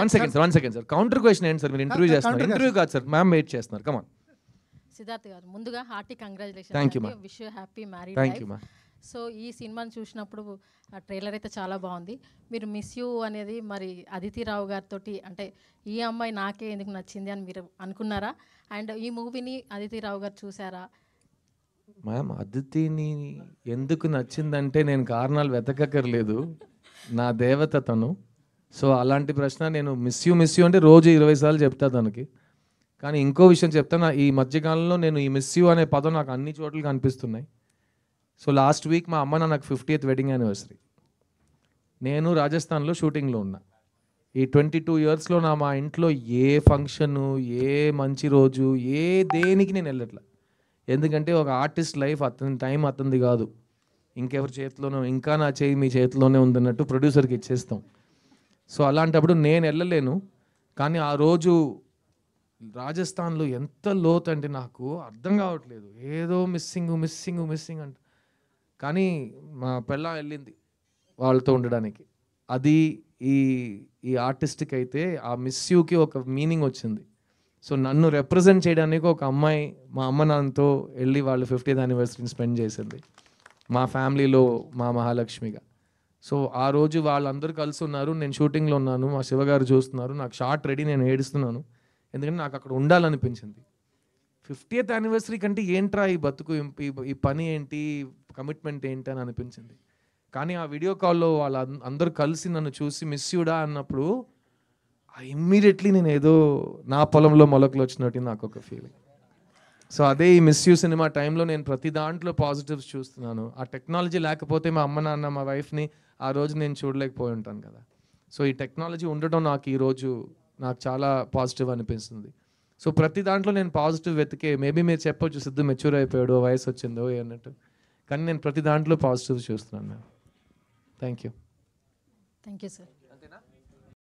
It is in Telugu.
one second sir one second sir counter question ఏంటి సార్ మీరు ఇంటర్వ్యూ చేస్తున్నారు ఇంటర్వ్యూ కాదు సార్ మ్యామ్ వెయిట్ చేస్తున్నారు కమాన్ సిద్ధార్థ్ గారు ముందుగా hearty congratulation thank you wish you happy married thank you ma'am so ఈ సినిమాని చూసినప్పుడు ఆ ట్రైలర్ అయితే చాలా బాగుంది మీరు మిస్ యూ అనేది మరి అదితి రావు గారితోటి అంటే ఈ అమ్మాయి నాకే ఎందుకు నచ్చింది అని మీరు అనుకున్నారా అండ్ ఈ మూవీని అదితి రావు గారు చూసారా మ్యామ్ అదితిని ఎందుకు నచ్చిందంటే నేను కారణాలు వెతకక్కర్లేదు నా దేవత తను సో అలాంటి ప్రశ్న నేను మిస్ యూ మిస్ యూ అంటే రోజు ఇరవై సార్లు చెప్తా తనకి కానీ ఇంకో విషయం చెప్తాను ఈ మధ్యకాలంలో నేను ఈ మిస్ యూ అనే పదం నాకు అన్ని చోట్ల కనిపిస్తున్నాయి సో లాస్ట్ వీక్ మా అమ్మ నాకు ఫిఫ్టీయత్ వెడ్డింగ్ యానివర్సరీ నేను రాజస్థాన్లో షూటింగ్లో ఉన్నా ఈ ట్వంటీ టూ ఇయర్స్లో నా మా ఇంట్లో ఏ ఫంక్షను ఏ మంచి రోజు ఏ దేనికి నేను వెళ్ళట్లా ఎందుకంటే ఒక ఆర్టిస్ట్ లైఫ్ అతని టైం అతనిది కాదు ఇంకెవరి చేతిలోనో ఇంకా నా చేయి మీ చేతిలోనే ఉందన్నట్టు ప్రొడ్యూసర్కి ఇచ్చేస్తాం సో అలాంటప్పుడు నేను వెళ్ళలేను కానీ ఆ రోజు రాజస్థాన్లో ఎంత లోతు అంటే నాకు అర్థం కావట్లేదు ఏదో మిస్సింగ్ మిస్సింగ్ మిస్సింగ్ అంట కానీ మా పెళ్ళ వెళ్ళింది వాళ్ళతో ఉండడానికి అది ఈ ఈ ఆర్టిస్ట్కి అయితే ఆ మిస్యూకి ఒక మీనింగ్ వచ్చింది సో నన్ను రిప్రజెంట్ చేయడానికి ఒక అమ్మాయి మా అమ్మ నాన్నతో వెళ్ళి వాళ్ళు ఫిఫ్టీత్ యానివర్సరీని స్పెండ్ చేసింది మా ఫ్యామిలీలో మా మహాలక్ష్మిగా సో ఆ రోజు వాళ్ళందరూ కలిసి ఉన్నారు నేను షూటింగ్లో ఉన్నాను మా శివగారు చూస్తున్నారు నాకు షార్ట్ రెడీ నేను ఏడుస్తున్నాను ఎందుకంటే నాకు అక్కడ ఉండాలనిపించింది ఎయిత్ యానివర్సరీ కంటే ఏంట్రా ఈ బతుకు ఈ పని ఏంటి కమిట్మెంట్ ఏంటి అని అనిపించింది కానీ ఆ వీడియో కాల్లో వాళ్ళ అందరూ కలిసి నన్ను చూసి మిస్ యూడా అన్నప్పుడు ఇమ్మీడియట్లీ నేను ఏదో నా పొలంలో మొలకలు వచ్చినట్టు నాకు ఒక ఫీలింగ్ సో అదే ఈ మిస్యూస్ సినిమా టైంలో నేను ప్రతి దాంట్లో పాజిటివ్స్ చూస్తున్నాను ఆ టెక్నాలజీ లేకపోతే మా అమ్మ నాన్న మా వైఫ్ని ఆ రోజు నేను చూడలేకపోయి ఉంటాను కదా సో ఈ టెక్నాలజీ ఉండడం నాకు ఈరోజు నాకు చాలా పాజిటివ్ అనిపిస్తుంది సో ప్రతి దాంట్లో నేను పాజిటివ్ వెతికే మేబీ మీరు చెప్పొచ్చు సిద్ధు మెచ్యూర్ అయిపోయాడు వయసు వచ్చిందో అన్నట్టు కానీ నేను ప్రతి దాంట్లో పాజిటివ్ చూస్తున్నాను thank you thank you sir అంతేనా